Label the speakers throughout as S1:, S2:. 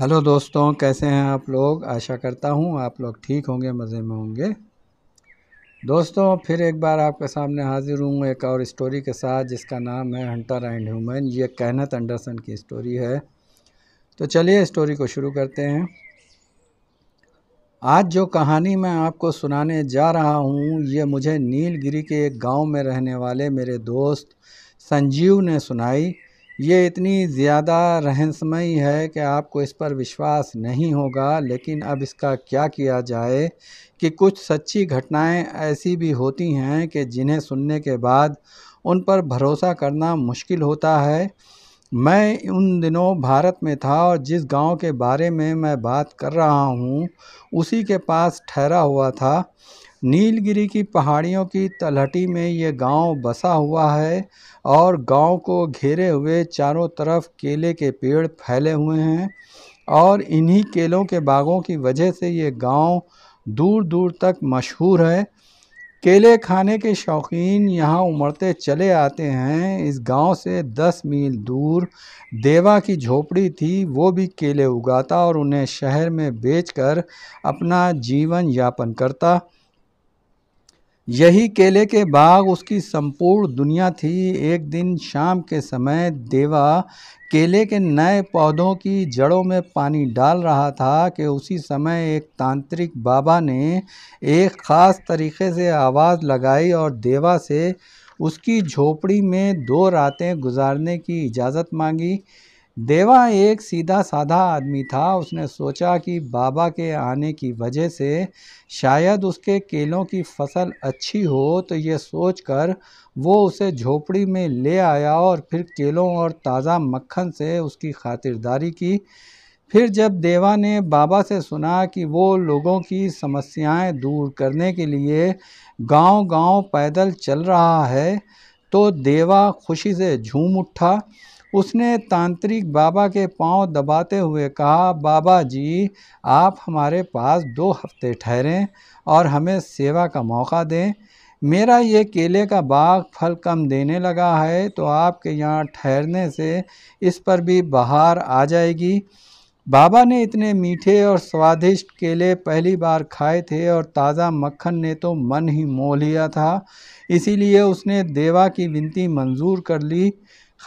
S1: Hello दोस्तों कैसे हैं आप लोग आशा करता हूँ आप लोग ठीक होंगे मज़े में होंगे दोस्तों फिर एक बार आपके सामने हाज़िर हूँ एक और स्टोरी के साथ जिसका नाम है हंटर एंड ह्यूमन ये कहनत एंडरसन की स्टोरी है तो चलिए स्टोरी को शुरू करते हैं आज जो कहानी मैं आपको सुनाने जा रहा हूँ ये मुझे नीलगिरी के एक गाँव में रहने वाले मेरे दोस्त संजीव ने सुनाई ये इतनी ज़्यादा रहनसमयी है कि आपको इस पर विश्वास नहीं होगा लेकिन अब इसका क्या किया जाए कि कुछ सच्ची घटनाएं ऐसी भी होती हैं कि जिन्हें सुनने के बाद उन पर भरोसा करना मुश्किल होता है मैं उन दिनों भारत में था और जिस गांव के बारे में मैं बात कर रहा हूं, उसी के पास ठहरा हुआ था नीलगिरी की पहाड़ियों की तलहटी में ये गांव बसा हुआ है और गांव को घेरे हुए चारों तरफ केले के पेड़ फैले हुए हैं और इन्हीं केलों के बागों की वजह से ये गांव दूर दूर तक मशहूर है केले खाने के शौकीन यहाँ उमड़ते चले आते हैं इस गांव से दस मील दूर देवा की झोपड़ी थी वो भी केले उगाता और उन्हें शहर में बेचकर अपना जीवन यापन करता यही केले के बाग उसकी संपूर्ण दुनिया थी एक दिन शाम के समय देवा केले के नए पौधों की जड़ों में पानी डाल रहा था कि उसी समय एक तांत्रिक बाबा ने एक ख़ास तरीके से आवाज़ लगाई और देवा से उसकी झोपड़ी में दो रातें गुजारने की इजाज़त मांगी देवा एक सीधा साधा आदमी था उसने सोचा कि बाबा के आने की वजह से शायद उसके केलों की फसल अच्छी हो तो ये सोचकर वो उसे झोपड़ी में ले आया और फिर केलों और ताज़ा मक्खन से उसकी खातिरदारी की फिर जब देवा ने बाबा से सुना कि वो लोगों की समस्याएं दूर करने के लिए गांव-गांव पैदल चल रहा है तो देवा खुशी से झूम उठा उसने तांत्रिक बाबा के पांव दबाते हुए कहा बाबा जी आप हमारे पास दो हफ्ते ठहरें और हमें सेवा का मौका दें मेरा ये केले का बाग फल कम देने लगा है तो आपके यहाँ ठहरने से इस पर भी बहार आ जाएगी बाबा ने इतने मीठे और स्वादिष्ट केले पहली बार खाए थे और ताज़ा मक्खन ने तो मन ही मोह लिया था इसीलिए उसने देवा की विनती मंजूर कर ली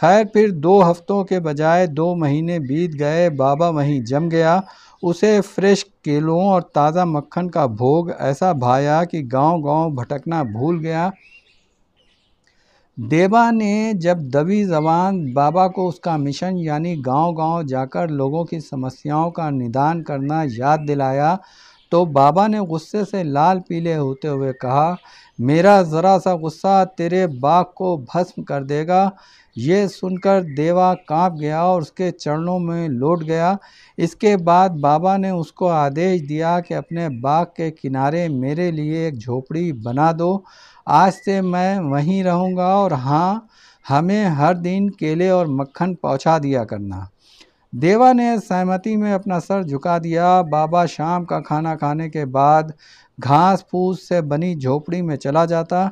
S1: खैर फिर दो हफ्तों के बजाय दो महीने बीत गए बाबा वहीं जम गया उसे फ्रेश केलों और ताज़ा मक्खन का भोग ऐसा भाया कि गांव-गांव भटकना भूल गया देवा ने जब दबी जबान बाबा को उसका मिशन यानी गांव-गांव जाकर लोगों की समस्याओं का निदान करना याद दिलाया तो बाबा ने गुस्से से लाल पीले होते हुए कहा मेरा ज़रा सा गुस्सा तेरे बाग को भस्म कर देगा ये सुनकर देवा कांप गया और उसके चरणों में लौट गया इसके बाद बाबा ने उसको आदेश दिया कि अपने बाग के किनारे मेरे लिए एक झोपड़ी बना दो आज से मैं वहीं रहूँगा और हाँ हमें हर दिन केले और मक्खन पहुँचा दिया करना देवा ने सहमति में अपना सर झुका दिया बाबा शाम का खाना खाने के बाद घास फूस से बनी झोपड़ी में चला जाता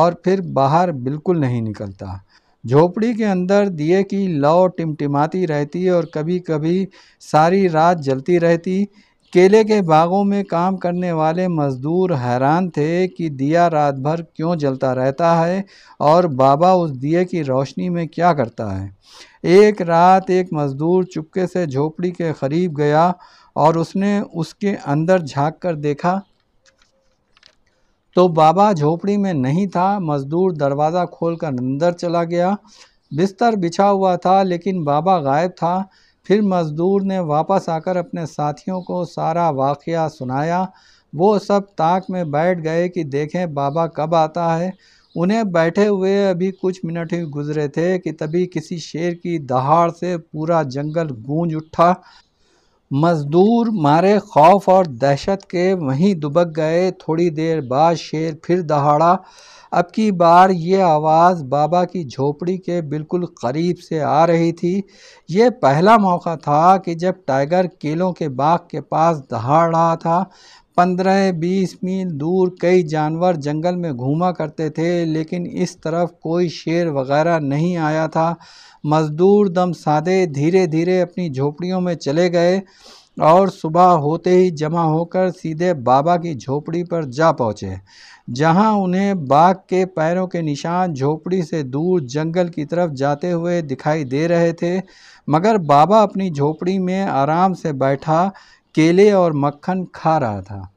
S1: और फिर बाहर बिल्कुल नहीं निकलता झोपड़ी के अंदर दिए की लौ टिमटिमाती रहती और कभी कभी सारी रात जलती रहती केले के बागों में काम करने वाले मज़दूर हैरान थे कि दिया रात भर क्यों जलता रहता है और बाबा उस दिए की रोशनी में क्या करता है एक रात एक मज़दूर चुपके से झोपड़ी के करीब गया और उसने उसके अंदर झांक कर देखा तो बाबा झोपड़ी में नहीं था मज़दूर दरवाज़ा खोलकर अंदर चला गया बिस्तर बिछा हुआ था लेकिन बाबा गायब था फिर मज़दूर ने वापस आकर अपने साथियों को सारा वाक़ सुनाया वो सब ताक में बैठ गए कि देखें बाबा कब आता है उन्हें बैठे हुए अभी कुछ मिनट ही गुजरे थे कि तभी किसी शेर की दहाड़ से पूरा जंगल गूंज उठा मज़दूर मारे खौफ और दहशत के वहीं दुबक गए थोड़ी देर बाद शेर फिर दहाड़ा अब की बार ये आवाज़ बाबा की झोपड़ी के बिल्कुल करीब से आ रही थी ये पहला मौका था कि जब टाइगर केलों के बाग के पास दहाड़ रहा था पंद्रह बीस मील दूर कई जानवर जंगल में घूमा करते थे लेकिन इस तरफ कोई शेर वगैरह नहीं आया था मज़दूर दम साधे धीरे धीरे अपनी झोपड़ियों में चले गए और सुबह होते ही जमा होकर सीधे बाबा की झोपड़ी पर जा पहुँचे जहाँ उन्हें बाघ के पैरों के निशान झोपड़ी से दूर जंगल की तरफ जाते हुए दिखाई दे रहे थे मगर बाबा अपनी झोपड़ी में आराम से बैठा केले और मक्खन खा रहा था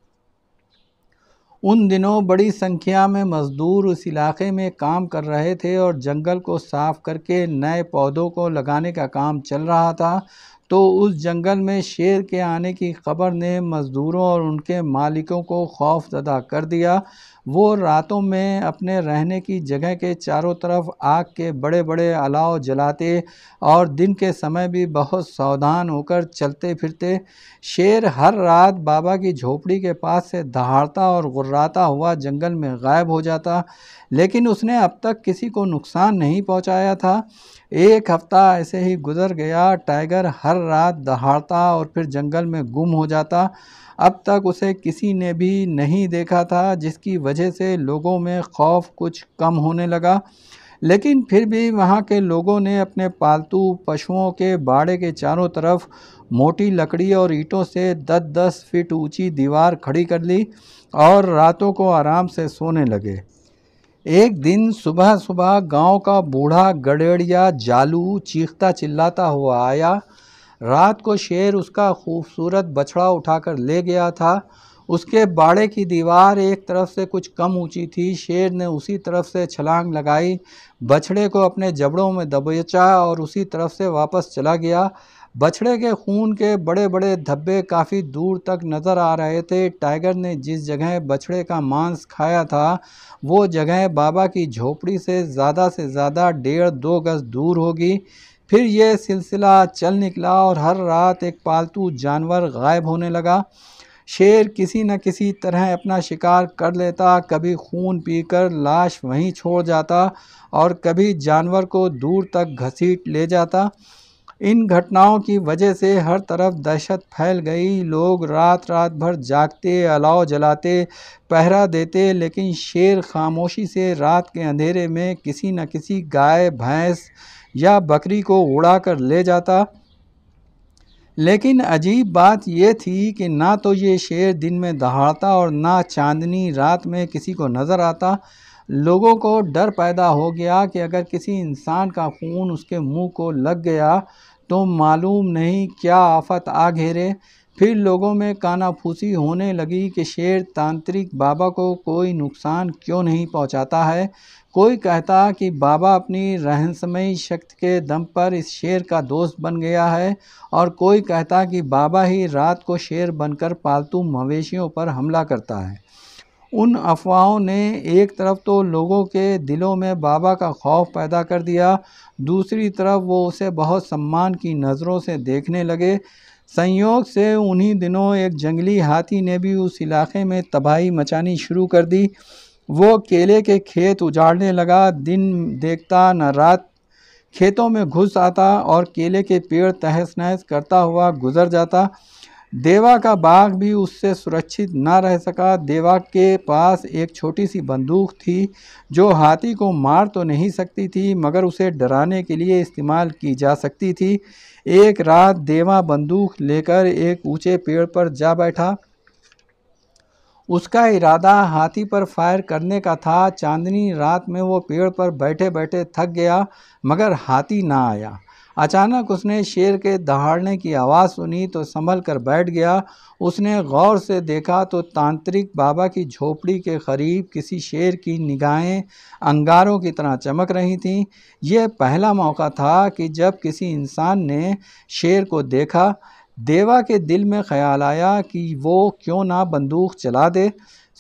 S1: उन दिनों बड़ी संख्या में मज़दूर उस इलाके में काम कर रहे थे और जंगल को साफ़ करके नए पौधों को लगाने का काम चल रहा था तो उस जंगल में शेर के आने की खबर ने मज़दूरों और उनके मालिकों को खौफ ज़दा कर दिया वो रातों में अपने रहने की जगह के चारों तरफ आग के बड़े बड़े अलाव जलाते और दिन के समय भी बहुत सावधान होकर चलते फिरते शेर हर रात बाबा की झोपड़ी के पास से दहाड़ता और गुर्राता हुआ जंगल में गायब हो जाता लेकिन उसने अब तक किसी को नुकसान नहीं पहुंचाया था एक हफ्ता ऐसे ही गुजर गया टाइगर हर रात दहाड़ता और फिर जंगल में गुम हो जाता अब तक उसे किसी ने भी नहीं देखा था जिसकी वजह से लोगों में खौफ कुछ कम होने लगा लेकिन फिर भी वहाँ के लोगों ने अपने पालतू पशुओं के बाड़े के चारों तरफ मोटी लकड़ी और ईंटों से 10-10 फीट ऊंची दीवार खड़ी कर ली और रातों को आराम से सोने लगे एक दिन सुबह सुबह गांव का बूढ़ा गडेड़िया जालू चीखता चिल्लाता हुआ आया रात को शेर उसका खूबसूरत बछड़ा उठाकर ले गया था उसके बाड़े की दीवार एक तरफ से कुछ कम ऊंची थी शेर ने उसी तरफ से छलांग लगाई बछड़े को अपने जबड़ों में दबोचा और उसी तरफ से वापस चला गया बछड़े के खून के बड़े बड़े धब्बे काफ़ी दूर तक नज़र आ रहे थे टाइगर ने जिस जगह बछड़े का मांस खाया था वो जगह बाबा की झोपड़ी से ज़्यादा से ज़्यादा डेढ़ दो गज़ दूर होगी फिर यह सिलसिला चल निकला और हर रात एक पालतू जानवर गायब होने लगा शेर किसी न किसी तरह अपना शिकार कर लेता कभी खून पीकर लाश वहीं छोड़ जाता और कभी जानवर को दूर तक घसीट ले जाता इन घटनाओं की वजह से हर तरफ दहशत फैल गई लोग रात रात भर जागते अलाव जलाते पहरा देते लेकिन शेर खामोशी से रात के अंधेरे में किसी न किसी गाय भैंस या बकरी को उड़ाकर ले जाता लेकिन अजीब बात यह थी कि ना तो ये शेर दिन में दहाड़ता और ना चांदनी रात में किसी को नज़र आता लोगों को डर पैदा हो गया कि अगर किसी इंसान का खून उसके मुंह को लग गया तो मालूम नहीं क्या आफत आ घेरे फिर लोगों में कानाफूसी होने लगी कि शेर तांत्रिक बाबा को कोई नुकसान क्यों नहीं पहुंचाता है कोई कहता कि बाबा अपनी रहस्यमयी शक्ति के दम पर इस शेर का दोस्त बन गया है और कोई कहता कि बाबा ही रात को शेर बनकर पालतू मवेशियों पर हमला करता है उन अफवाहों ने एक तरफ तो लोगों के दिलों में बाबा का खौफ पैदा कर दिया दूसरी तरफ वो उसे बहुत सम्मान की नज़रों से देखने लगे संयोग से उन्हीं दिनों एक जंगली हाथी ने भी उस इलाके में तबाही मचानी शुरू कर दी वो केले के खेत उजाड़ने लगा दिन देखता न रात खेतों में घुस आता और केले के पेड़ तहस नहस करता हुआ गुजर जाता देवा का बाग भी उससे सुरक्षित ना रह सका देवा के पास एक छोटी सी बंदूक थी जो हाथी को मार तो नहीं सकती थी मगर उसे डराने के लिए इस्तेमाल की जा सकती थी एक रात देवा बंदूक लेकर एक ऊंचे पेड़ पर जा बैठा उसका इरादा हाथी पर फायर करने का था चांदनी रात में वो पेड़ पर बैठे बैठे थक गया मगर हाथी ना आया अचानक उसने शेर के दहाड़ने की आवाज़ सुनी तो संभल कर बैठ गया उसने गौर से देखा तो तांत्रिक बाबा की झोपड़ी के करीब किसी शेर की निगाहें अंगारों की तरह चमक रही थीं यह पहला मौका था कि जब किसी इंसान ने शेर को देखा देवा के दिल में ख्याल आया कि वो क्यों ना बंदूक चला दे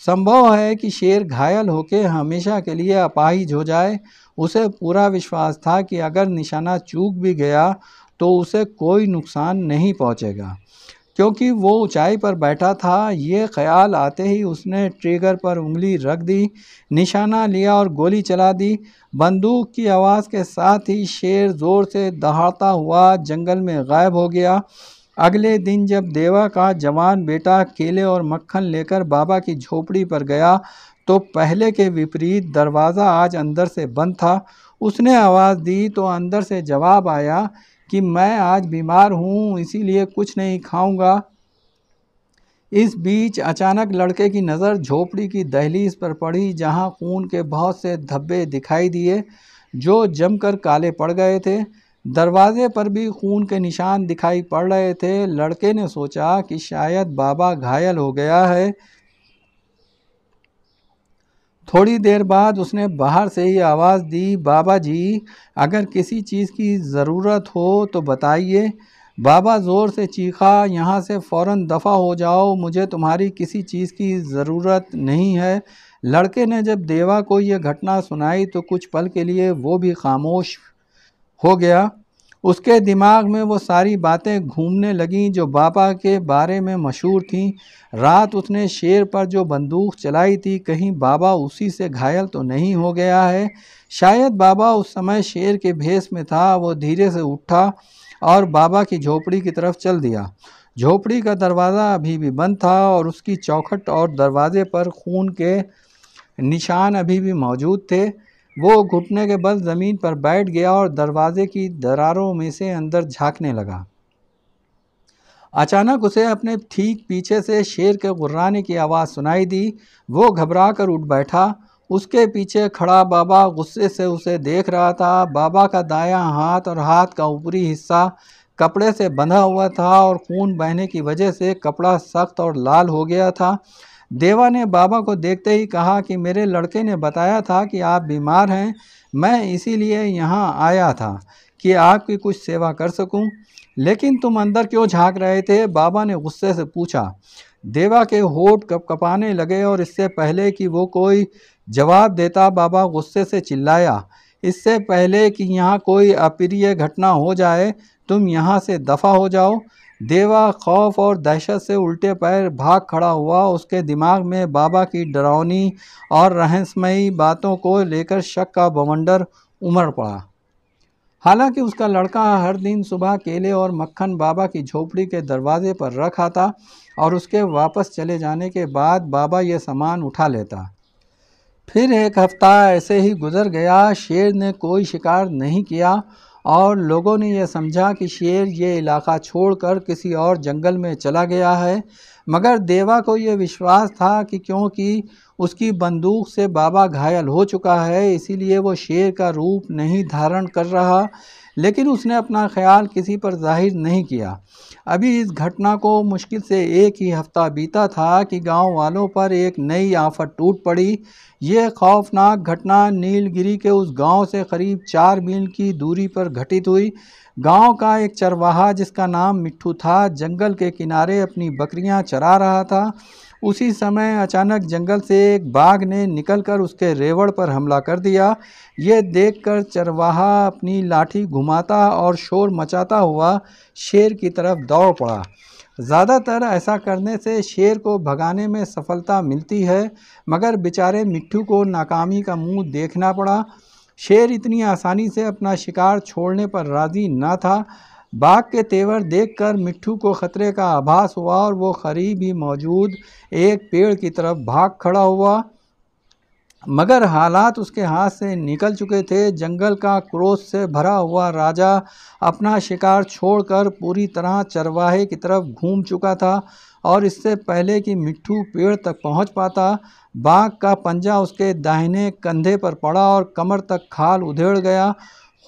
S1: संभव है कि शेर घायल होकर हमेशा के लिए अपाहिज हो जाए उसे पूरा विश्वास था कि अगर निशाना चूक भी गया तो उसे कोई नुकसान नहीं पहुंचेगा क्योंकि वो ऊंचाई पर बैठा था ये ख्याल आते ही उसने ट्रिगर पर उंगली रख दी निशाना लिया और गोली चला दी बंदूक की आवाज़ के साथ ही शेर ज़ोर से दहाड़ता हुआ जंगल में गायब हो गया अगले दिन जब देवा का जवान बेटा केले और मक्खन लेकर बाबा की झोपड़ी पर गया तो पहले के विपरीत दरवाज़ा आज अंदर से बंद था उसने आवाज़ दी तो अंदर से जवाब आया कि मैं आज बीमार हूँ इसीलिए कुछ नहीं खाऊंगा इस बीच अचानक लड़के की नज़र झोपड़ी की दहलीज पर पड़ी जहाँ खून के बहुत से धब्बे दिखाई दिए जो जमकर काले पड़ गए थे दरवाजे पर भी खून के निशान दिखाई पड़ रहे थे लड़के ने सोचा कि शायद बाबा घायल हो गया है थोड़ी देर बाद उसने बाहर से ही आवाज़ दी बाबा जी अगर किसी चीज़ की ज़रूरत हो तो बताइए बाबा ज़ोर से चीखा यहाँ से फ़ौर दफ़ा हो जाओ मुझे तुम्हारी किसी चीज़ की ज़रूरत नहीं है लड़के ने जब देवा को यह घटना सुनाई तो कुछ पल के लिए वो भी खामोश हो गया उसके दिमाग में वो सारी बातें घूमने लगीं जो बाबा के बारे में मशहूर थीं रात उसने शेर पर जो बंदूक चलाई थी कहीं बाबा उसी से घायल तो नहीं हो गया है शायद बाबा उस समय शेर के भेस में था वो धीरे से उठा और बाबा की झोपड़ी की तरफ चल दिया झोपड़ी का दरवाज़ा अभी भी बंद था और उसकी चौखट और दरवाज़े पर खून के निशान अभी भी मौजूद थे वो घुटने के बल ज़मीन पर बैठ गया और दरवाजे की दरारों में से अंदर झांकने लगा अचानक उसे अपने ठीक पीछे से शेर के गुर्राने की आवाज़ सुनाई दी वो घबरा कर उठ बैठा उसके पीछे खड़ा बाबा गुस्से से उसे देख रहा था बाबा का दायां हाथ और हाथ का ऊपरी हिस्सा कपड़े से बंधा हुआ था और खून बहने की वजह से कपड़ा सख्त और लाल हो गया था देवा ने बाबा को देखते ही कहा कि मेरे लड़के ने बताया था कि आप बीमार हैं मैं इसीलिए यहाँ आया था कि आपकी कुछ सेवा कर सकूं लेकिन तुम अंदर क्यों झांक रहे थे बाबा ने गुस्से से पूछा देवा के होठ कप कपाने लगे और इससे पहले कि वो कोई जवाब देता बाबा गुस्से से चिल्लाया इससे पहले कि यहाँ कोई अप्रिय घटना हो जाए तुम यहाँ से दफ़ा हो जाओ देवा खौफ और दहशत से उल्टे पैर भाग खड़ा हुआ उसके दिमाग में बाबा की डरावनी और रहस्यमयी बातों को लेकर शक का बवंडर उमड़ पड़ा हालांकि उसका लड़का हर दिन सुबह केले और मक्खन बाबा की झोपड़ी के दरवाजे पर रखा था और उसके वापस चले जाने के बाद बाबा यह सामान उठा लेता फिर एक हफ्ता ऐसे ही गुजर गया शेर ने कोई शिकार नहीं किया और लोगों ने यह समझा कि शेर ये इलाका छोड़कर किसी और जंगल में चला गया है मगर देवा को यह विश्वास था कि क्योंकि उसकी बंदूक से बाबा घायल हो चुका है इसीलिए वो शेर का रूप नहीं धारण कर रहा लेकिन उसने अपना ख्याल किसी पर जाहिर नहीं किया अभी इस घटना को मुश्किल से एक ही हफ्ता बीता था कि गांव वालों पर एक नई आफत टूट पड़ी यह खौफनाक घटना नीलगिरी के उस गांव से करीब चार मील की दूरी पर घटित हुई गांव का एक चरवाहा जिसका नाम मिट्टू था जंगल के किनारे अपनी बकरियां चरा रहा था उसी समय अचानक जंगल से एक बाघ ने निकलकर उसके रेवड़ पर हमला कर दिया ये देखकर चरवाहा अपनी लाठी घुमाता और शोर मचाता हुआ शेर की तरफ दौड़ पड़ा ज़्यादातर ऐसा करने से शेर को भगाने में सफलता मिलती है मगर बेचारे मिट्टू को नाकामी का मुंह देखना पड़ा शेर इतनी आसानी से अपना शिकार छोड़ने पर राज़ी ना था बाग के तेवर देखकर मिट्टू को खतरे का आभास हुआ और वो करीब ही मौजूद एक पेड़ की तरफ भाग खड़ा हुआ मगर हालात उसके हाथ से निकल चुके थे जंगल का क्रोध से भरा हुआ राजा अपना शिकार छोड़कर पूरी तरह चरवाहे की तरफ घूम चुका था और इससे पहले कि मिट्टू पेड़ तक पहुंच पाता बाघ का पंजा उसके दाहिने कंधे पर पड़ा और कमर तक खाल उधेड़ गया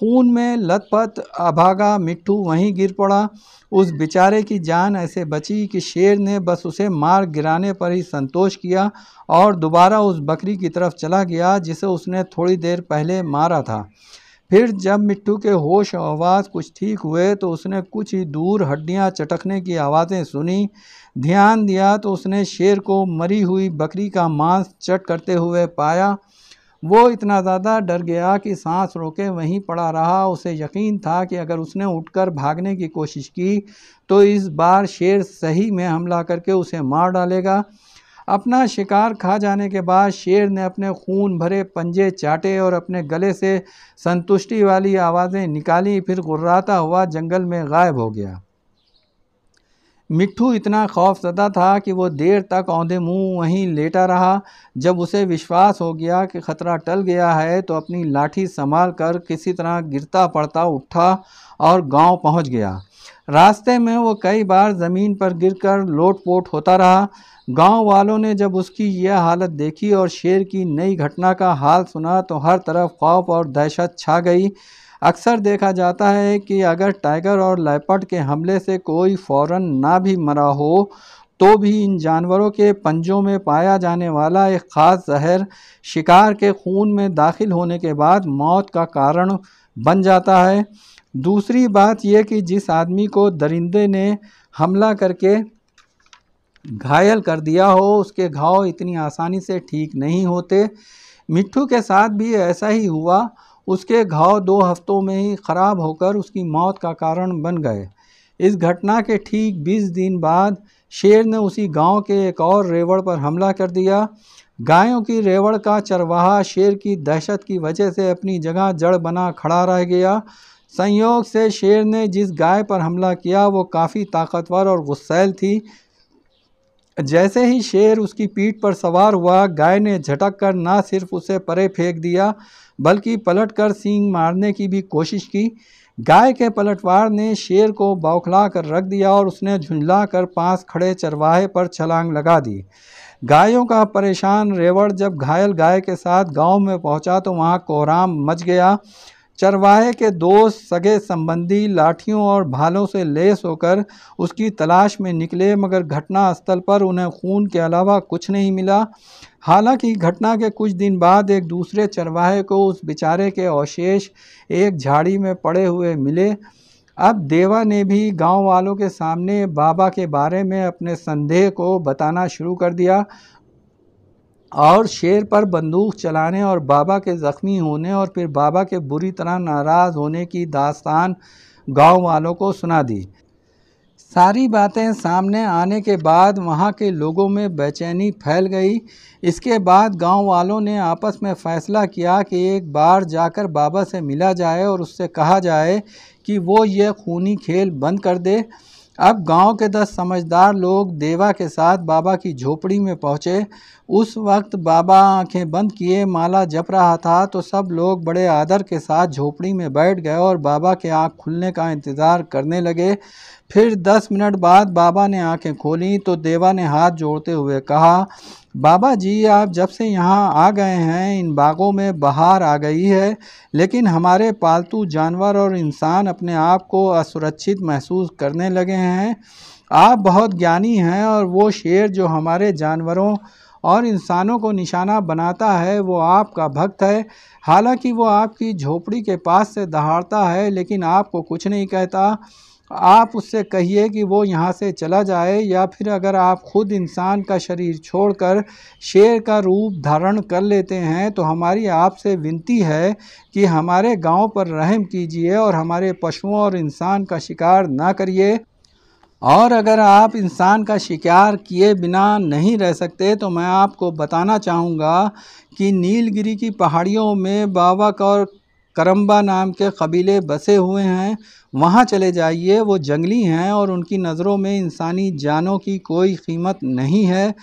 S1: खून में लतपत अभागा मिट्टू वहीं गिर पड़ा उस बेचारे की जान ऐसे बची कि शेर ने बस उसे मार गिराने पर ही संतोष किया और दोबारा उस बकरी की तरफ चला गया जिसे उसने थोड़ी देर पहले मारा था फिर जब मिट्टू के होश आवाज़ कुछ ठीक हुए तो उसने कुछ ही दूर हड्डियां चटकने की आवाज़ें सुनी ध्यान दिया तो उसने शेर को मरी हुई बकरी का मांस चट करते हुए पाया वो इतना ज़्यादा डर गया कि सांस रोके वहीं पड़ा रहा उसे यकीन था कि अगर उसने उठकर भागने की कोशिश की तो इस बार शेर सही में हमला करके उसे मार डालेगा अपना शिकार खा जाने के बाद शेर ने अपने खून भरे पंजे चाटे और अपने गले से संतुष्टि वाली आवाज़ें निकाली फिर गुर्राता हुआ जंगल में गायब हो गया मिट्ठू इतना खौफजदा था कि वो देर तक औंधे मुंह वहीं लेटा रहा जब उसे विश्वास हो गया कि खतरा टल गया है तो अपनी लाठी संभाल कर किसी तरह गिरता पड़ता उठा और गांव पहुंच गया रास्ते में वो कई बार ज़मीन पर गिरकर लोटपोट होता रहा गांव वालों ने जब उसकी यह हालत देखी और शेर की नई घटना का हाल सुना तो हर तरफ खौफ और दहशत छा गई अक्सर देखा जाता है कि अगर टाइगर और लेपर्ड के हमले से कोई फौरन ना भी मरा हो तो भी इन जानवरों के पंजों में पाया जाने वाला एक ख़ास जहर शिकार के खून में दाखिल होने के बाद मौत का कारण बन जाता है दूसरी बात यह कि जिस आदमी को दरिंदे ने हमला करके घायल कर दिया हो उसके घाव इतनी आसानी से ठीक नहीं होते मिट्टू के साथ भी ऐसा ही हुआ उसके घाव दो हफ्तों में ही ख़राब होकर उसकी मौत का कारण बन गए इस घटना के ठीक 20 दिन बाद शेर ने उसी गांव के एक और रेवड़ पर हमला कर दिया गायों की रेवड़ का चरवाहा शेर की दहशत की वजह से अपनी जगह जड़ बना खड़ा रह गया संयोग से शेर ने जिस गाय पर हमला किया वो काफ़ी ताकतवर और गुस्सैल थी जैसे ही शेर उसकी पीठ पर सवार हुआ गाय ने झटक कर ना सिर्फ उसे परे फेंक दिया बल्कि पलट कर सींग मारने की भी कोशिश की गाय के पलटवार ने शेर को बौखला कर रख दिया और उसने झुंझला कर पास खड़े चरवाहे पर छलांग लगा दी गायों का परेशान रेवड़ जब घायल गाय के साथ गांव में पहुंचा तो वहां कोहराम मच गया चरवाहे के दोस्त सगे संबंधी लाठियों और भालों से लेस होकर उसकी तलाश में निकले मगर घटना स्थल पर उन्हें खून के अलावा कुछ नहीं मिला हालांकि घटना के कुछ दिन बाद एक दूसरे चरवाहे को उस बेचारे के अवशेष एक झाड़ी में पड़े हुए मिले अब देवा ने भी गांव वालों के सामने बाबा के बारे में अपने संदेह को बताना शुरू कर दिया और शेर पर बंदूक चलाने और बाबा के ज़ख्मी होने और फिर बाबा के बुरी तरह नाराज़ होने की दास्तान गांव वालों को सुना दी सारी बातें सामने आने के बाद वहाँ के लोगों में बेचैनी फैल गई इसके बाद गांव वालों ने आपस में फ़ैसला किया कि एक बार जाकर बाबा से मिला जाए और उससे कहा जाए कि वो ये खूनी खेल बंद कर दे अब गांव के दस समझदार लोग देवा के साथ बाबा की झोपड़ी में पहुंचे उस वक्त बाबा आंखें बंद किए माला जप रहा था तो सब लोग बड़े आदर के साथ झोपड़ी में बैठ गए और बाबा के आँख खुलने का इंतज़ार करने लगे फिर दस मिनट बाद बाबा ने आंखें खोली तो देवा ने हाथ जोड़ते हुए कहा बाबा जी आप जब से यहाँ आ गए हैं इन बागों में बहार आ गई है लेकिन हमारे पालतू जानवर और इंसान अपने आप को असुरक्षित महसूस करने लगे हैं आप बहुत ज्ञानी हैं और वो शेर जो हमारे जानवरों और इंसानों को निशाना बनाता है वो आपका भक्त है हालांकि वो आपकी झोपड़ी के पास से दहाड़ता है लेकिन आपको कुछ नहीं कहता आप उससे कहिए कि वो यहाँ से चला जाए या फिर अगर आप ख़ुद इंसान का शरीर छोड़कर शेर का रूप धारण कर लेते हैं तो हमारी आपसे विनती है कि हमारे गांव पर रहम कीजिए और हमारे पशुओं और इंसान का शिकार ना करिए और अगर आप इंसान का शिकार किए बिना नहीं रह सकते तो मैं आपको बताना चाहूँगा कि नीलगिरी की पहाड़ियों में बाबा और करम्बा नाम के कबीले बसे हुए हैं वहाँ चले जाइए वो जंगली हैं और उनकी नज़रों में इंसानी जानों की कोई कीमत नहीं है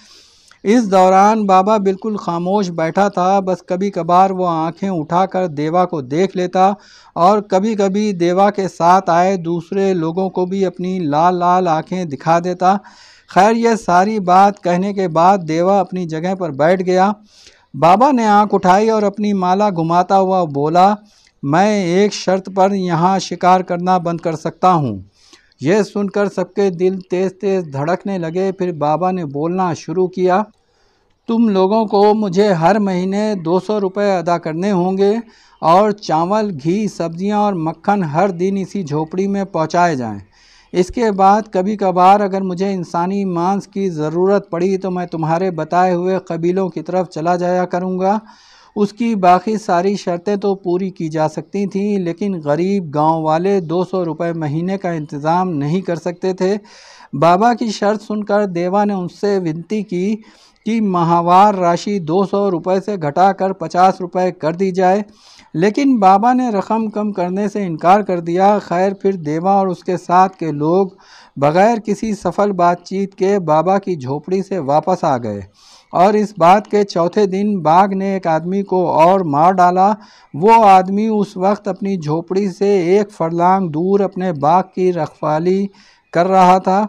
S1: इस दौरान बाबा बिल्कुल खामोश बैठा था बस कभी कभार वो आंखें उठाकर देवा को देख लेता और कभी कभी देवा के साथ आए दूसरे लोगों को भी अपनी लाल लाल आंखें दिखा देता खैर यह सारी बात कहने के बाद देवा अपनी जगह पर बैठ गया बाबा ने आंख उठाई और अपनी माला घुमाता हुआ बोला मैं एक शर्त पर यहाँ शिकार करना बंद कर सकता हूँ यह सुनकर सबके दिल तेज़ तेज़ धड़कने लगे फिर बाबा ने बोलना शुरू किया तुम लोगों को मुझे हर महीने दो सौ रुपये अदा करने होंगे और चावल घी सब्जियां और मक्खन हर दिन इसी झोपड़ी में पहुँचाए जाएं। इसके बाद कभी कभार अगर मुझे इंसानी मांस की ज़रूरत पड़ी तो मैं तुम्हारे बताए हुए कबीलों की तरफ चला जाया करूँगा उसकी बाकी सारी शर्तें तो पूरी की जा सकती थीं लेकिन गरीब गांव वाले दो सौ रुपये महीने का इंतज़ाम नहीं कर सकते थे बाबा की शर्त सुनकर देवा ने उनसे विनती की कि माहवार राशि दो सौ रुपये से घटाकर पचास रुपये कर दी जाए लेकिन बाबा ने रकम कम करने से इनकार कर दिया खैर फिर देवा और उसके साथ के लोग बग़ैर किसी सफल बातचीत के बाबा की झोपड़ी से वापस आ गए और इस बात के चौथे दिन बाघ ने एक आदमी को और मार डाला वो आदमी उस वक्त अपनी झोपड़ी से एक फरलांग दूर अपने बाघ की रखवाली कर रहा था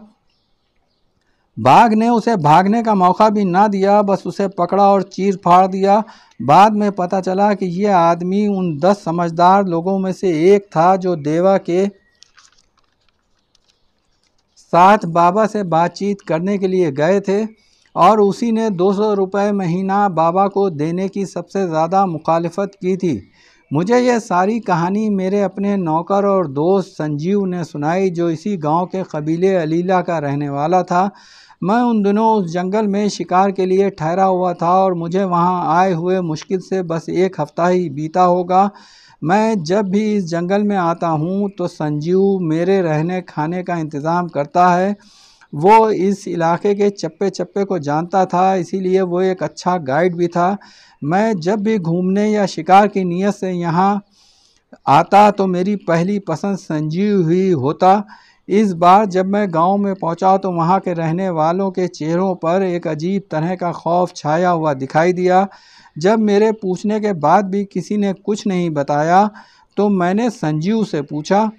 S1: बाघ ने उसे भागने का मौका भी ना दिया बस उसे पकड़ा और चीर फाड़ दिया बाद में पता चला कि यह आदमी उन दस समझदार लोगों में से एक था जो देवा के साथ बाबा से बातचीत करने के लिए गए थे और उसी ने दो सौ रुपये महीना बाबा को देने की सबसे ज़्यादा मुखालफत की थी मुझे यह सारी कहानी मेरे अपने नौकर और दोस्त संजीव ने सुनाई जो इसी गांव के कबीले अलीला का रहने वाला था मैं उन दिनों उस जंगल में शिकार के लिए ठहरा हुआ था और मुझे वहां आए हुए मुश्किल से बस एक हफ़्ता ही बीता होगा मैं जब भी इस जंगल में आता हूं तो संजीव मेरे रहने खाने का इंतज़ाम करता है वो इस इलाके के चप्पे चप्पे को जानता था इसीलिए वो एक अच्छा गाइड भी था मैं जब भी घूमने या शिकार की नीयत से यहाँ आता तो मेरी पहली पसंद संजीव ही होता इस बार जब मैं गांव में पहुंचा तो वहां के रहने वालों के चेहरों पर एक अजीब तरह का खौफ छाया हुआ दिखाई दिया जब मेरे पूछने के बाद भी किसी ने कुछ नहीं बताया तो मैंने संजीव से पूछा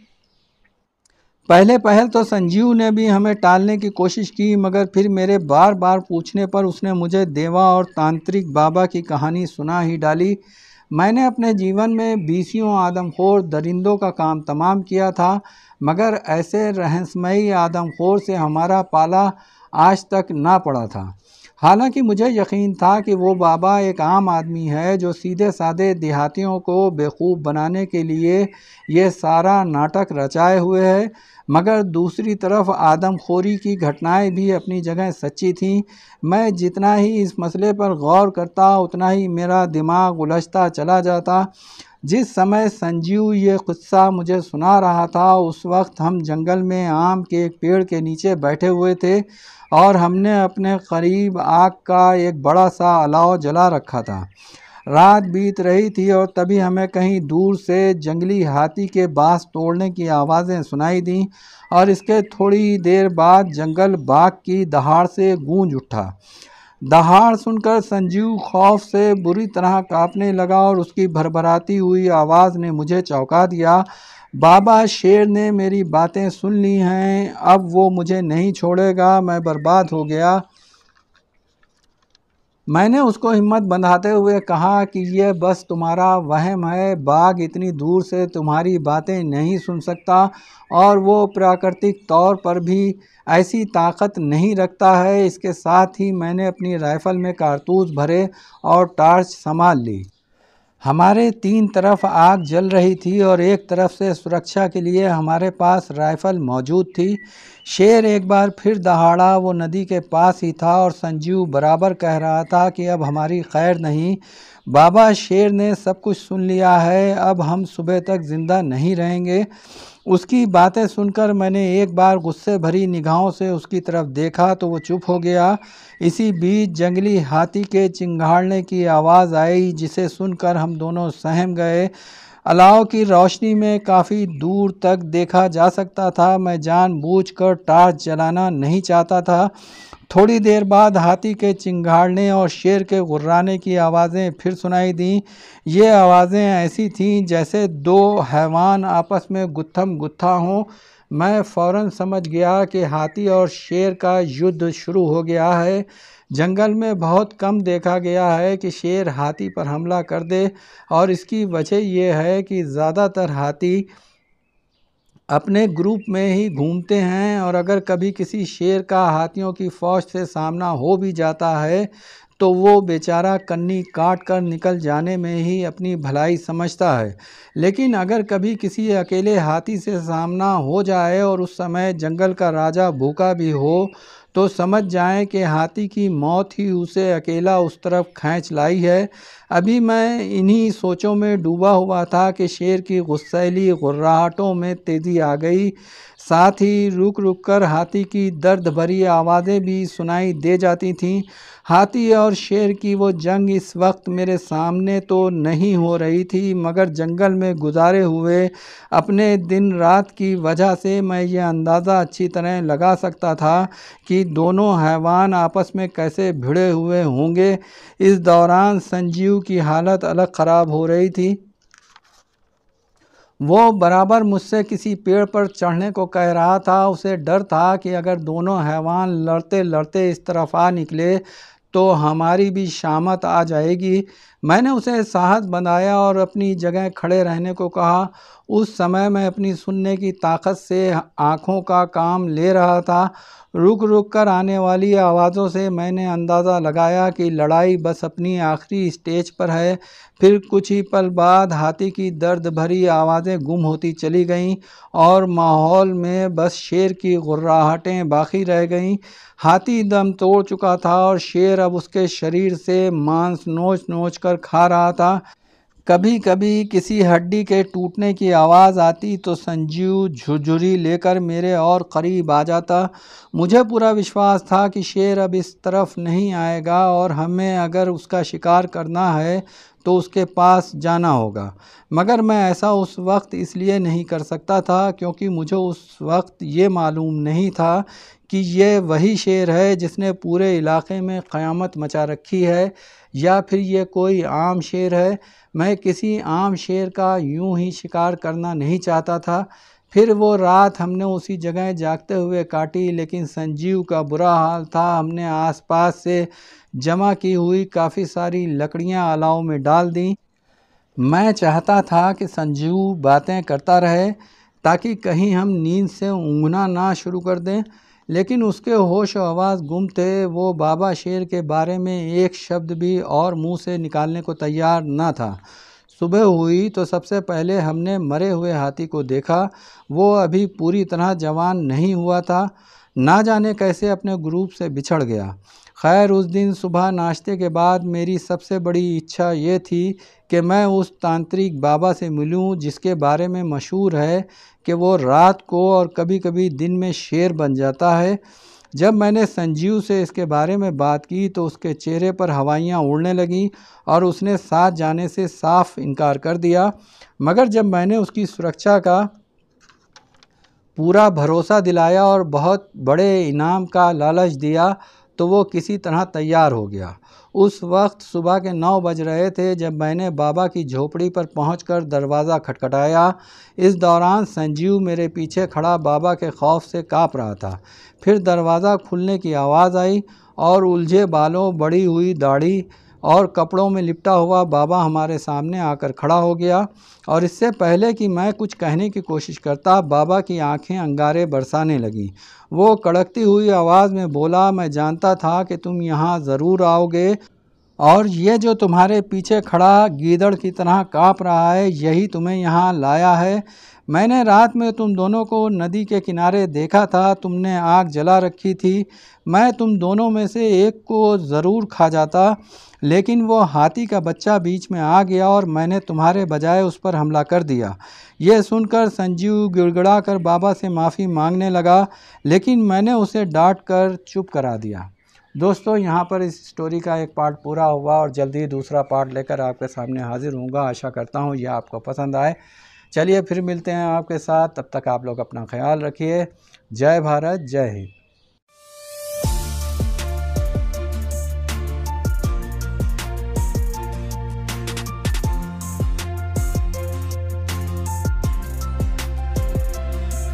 S1: पहले पहल तो संजीव ने भी हमें टालने की कोशिश की मगर फिर मेरे बार बार पूछने पर उसने मुझे देवा और तांत्रिक बाबा की कहानी सुना ही डाली मैंने अपने जीवन में बीसियों आदमखोर दरिंदों का काम तमाम किया था मगर ऐसे रहस्यमयी आदमखोर से हमारा पाला आज तक ना पड़ा था हालांकि मुझे यकीन था कि वो बाबा एक आम आदमी है जो सीधे साधे देहातियों को बेखूब बनाने के लिए ये सारा नाटक रचाए हुए है मगर दूसरी तरफ आदमखोरी की घटनाएं भी अपनी जगह सच्ची थीं मैं जितना ही इस मसले पर गौर करता उतना ही मेरा दिमाग उलझता चला जाता जिस समय संजीव ये क़स्सा मुझे सुना रहा था उस वक्त हम जंगल में आम के एक पेड़ के नीचे बैठे हुए थे और हमने अपने करीब आग का एक बड़ा सा अलाव जला रखा था रात बीत रही थी और तभी हमें कहीं दूर से जंगली हाथी के बांस तोड़ने की आवाज़ें सुनाई दीं और इसके थोड़ी देर बाद जंगल बाग की दहाड़ से गूंज उठा दहाड़ सुनकर संजीव खौफ से बुरी तरह कांपने लगा और उसकी भरभराती हुई आवाज़ ने मुझे चौंका दिया बाबा शेर ने मेरी बातें सुन ली हैं अब वो मुझे नहीं छोड़ेगा मैं बर्बाद हो गया मैंने उसको हिम्मत बंधाते हुए कहा कि यह बस तुम्हारा वहम है बाघ इतनी दूर से तुम्हारी बातें नहीं सुन सकता और वो प्राकृतिक तौर पर भी ऐसी ताकत नहीं रखता है इसके साथ ही मैंने अपनी राइफ़ल में कारतूस भरे और टार्च संभाल ली हमारे तीन तरफ आग जल रही थी और एक तरफ से सुरक्षा के लिए हमारे पास राइफ़ल मौजूद थी शेर एक बार फिर दहाड़ा वो नदी के पास ही था और संजीव बराबर कह रहा था कि अब हमारी खैर नहीं बाबा शेर ने सब कुछ सुन लिया है अब हम सुबह तक ज़िंदा नहीं रहेंगे उसकी बातें सुनकर मैंने एक बार गुस्से भरी निगाहों से उसकी तरफ देखा तो वो चुप हो गया इसी बीच जंगली हाथी के चिंगाड़ने की आवाज़ आई जिसे सुनकर हम दोनों सहम गए अलाव की रोशनी में काफ़ी दूर तक देखा जा सकता था मैं जानबूझकर टार्च जलाना नहीं चाहता था थोड़ी देर बाद हाथी के चिंगाड़ने और शेर के गुर्राने की आवाज़ें फिर सुनाई दीं ये आवाज़ें ऐसी थीं जैसे दो हैवान आपस में गुत्थम गुत्था हों मैं फ़ौर समझ गया कि हाथी और शेर का युद्ध शुरू हो गया है जंगल में बहुत कम देखा गया है कि शेर हाथी पर हमला कर दे और इसकी वजह यह है कि ज़्यादातर हाथी अपने ग्रुप में ही घूमते हैं और अगर कभी किसी शेर का हाथियों की फौज से सामना हो भी जाता है तो वो बेचारा कन्नी काट कर निकल जाने में ही अपनी भलाई समझता है लेकिन अगर कभी किसी अकेले हाथी से सामना हो जाए और उस समय जंगल का राजा भूखा भी हो तो समझ जाएं कि हाथी की मौत ही उसे अकेला उस तरफ खींच लाई है अभी मैं इन्हीं सोचों में डूबा हुआ था कि शेर की गुस्सैली गुर्राहटों में तेज़ी आ गई साथ ही रुक रुक कर हाथी की दर्द भरी आवाज़ें भी सुनाई दे जाती थीं हाथी और शेर की वो जंग इस वक्त मेरे सामने तो नहीं हो रही थी मगर जंगल में गुजारे हुए अपने दिन रात की वजह से मैं ये अंदाज़ा अच्छी तरह लगा सकता था कि दोनों हैवान आपस में कैसे भिड़े हुए होंगे इस दौरान संजीव की हालत अलग ख़राब हो रही थी वो बराबर मुझसे किसी पेड़ पर चढ़ने को कह रहा था उसे डर था कि अगर दोनों हैवान लड़ते लड़ते इस तरफ आ निकले तो हमारी भी शामत आ जाएगी मैंने उसे साहस बनाया और अपनी जगह खड़े रहने को कहा उस समय मैं अपनी सुनने की ताकत से आँखों का काम ले रहा था रुक रुक कर आने वाली आवाज़ों से मैंने अंदाज़ा लगाया कि लड़ाई बस अपनी आखिरी स्टेज पर है फिर कुछ ही पल बाद हाथी की दर्द भरी आवाज़ें गुम होती चली गईं और माहौल में बस शेर की गुर्राहटें बाकी रह गईं हाथी दम तोड़ चुका था और शेर अब उसके शरीर से मांस नोच नोच कर खा रहा था कभी कभी किसी हड्डी के टूटने की आवाज़ आती तो संजीव झुरझुरी लेकर मेरे और करीब आ जाता मुझे पूरा विश्वास था कि शेर अब इस तरफ नहीं आएगा और हमें अगर उसका शिकार करना है तो उसके पास जाना होगा मगर मैं ऐसा उस वक्त इसलिए नहीं कर सकता था क्योंकि मुझे उस वक्त ये मालूम नहीं था कि यह वही शेर है जिसने पूरे इलाके में क़यामत मचा रखी है या फिर ये कोई आम शेर है मैं किसी आम शेर का यूं ही शिकार करना नहीं चाहता था फिर वो रात हमने उसी जगह जागते हुए काटी लेकिन संजीव का बुरा हाल था हमने आसपास से जमा की हुई काफ़ी सारी लकड़ियां अलाव में डाल दी मैं चाहता था कि संजीव बातें करता रहे ताकि कहीं हम नींद से ऊँघना ना शुरू कर दें लेकिन उसके होश आवाज़ गुम थे वो बाबा शेर के बारे में एक शब्द भी और मुंह से निकालने को तैयार ना था सुबह हुई तो सबसे पहले हमने मरे हुए हाथी को देखा वो अभी पूरी तरह जवान नहीं हुआ था ना जाने कैसे अपने ग्रुप से बिछड़ गया खैर उस दिन सुबह नाश्ते के बाद मेरी सबसे बड़ी इच्छा ये थी कि मैं उस तांत्रिक बाबा से मिलूं जिसके बारे में मशहूर है कि वो रात को और कभी कभी दिन में शेर बन जाता है जब मैंने संजीव से इसके बारे में बात की तो उसके चेहरे पर हवाइयाँ उड़ने लगीं और उसने साथ जाने से साफ इनकार कर दिया मगर जब मैंने उसकी सुरक्षा का पूरा भरोसा दिलाया और बहुत बड़े इनाम का लालच दिया तो वो किसी तरह तैयार हो गया उस वक्त सुबह के नौ बज रहे थे जब मैंने बाबा की झोपड़ी पर पहुँच दरवाज़ा खटखटाया इस दौरान संजीव मेरे पीछे खड़ा बाबा के खौफ से काँप रहा था फिर दरवाज़ा खुलने की आवाज़ आई और उलझे बालों बड़ी हुई दाढ़ी और कपड़ों में लिपटा हुआ बाबा हमारे सामने आकर खड़ा हो गया और इससे पहले कि मैं कुछ कहने की कोशिश करता बाबा की आंखें अंगारे बरसाने लगीं वो कड़कती हुई आवाज़ में बोला मैं जानता था कि तुम यहाँ ज़रूर आओगे और ये जो तुम्हारे पीछे खड़ा गीदड़ की तरह काँप रहा है यही तुम्हें यहाँ लाया है मैंने रात में तुम दोनों को नदी के किनारे देखा था तुमने आग जला रखी थी मैं तुम दोनों में से एक को ज़रूर खा जाता लेकिन वो हाथी का बच्चा बीच में आ गया और मैंने तुम्हारे बजाय उस पर हमला कर दिया यह सुनकर संजीव गिड़गड़ा कर बाबा से माफ़ी मांगने लगा लेकिन मैंने उसे डांट कर चुप करा दिया दोस्तों यहाँ पर इस स्टोरी का एक पार्ट पूरा हुआ और जल्दी दूसरा पार्ट लेकर आपके सामने हाज़िर हूँ आशा करता हूँ यह आपको पसंद आए चलिए फिर मिलते हैं आपके साथ तब तक आप लोग अपना ख्याल रखिए जय भारत जय हिंद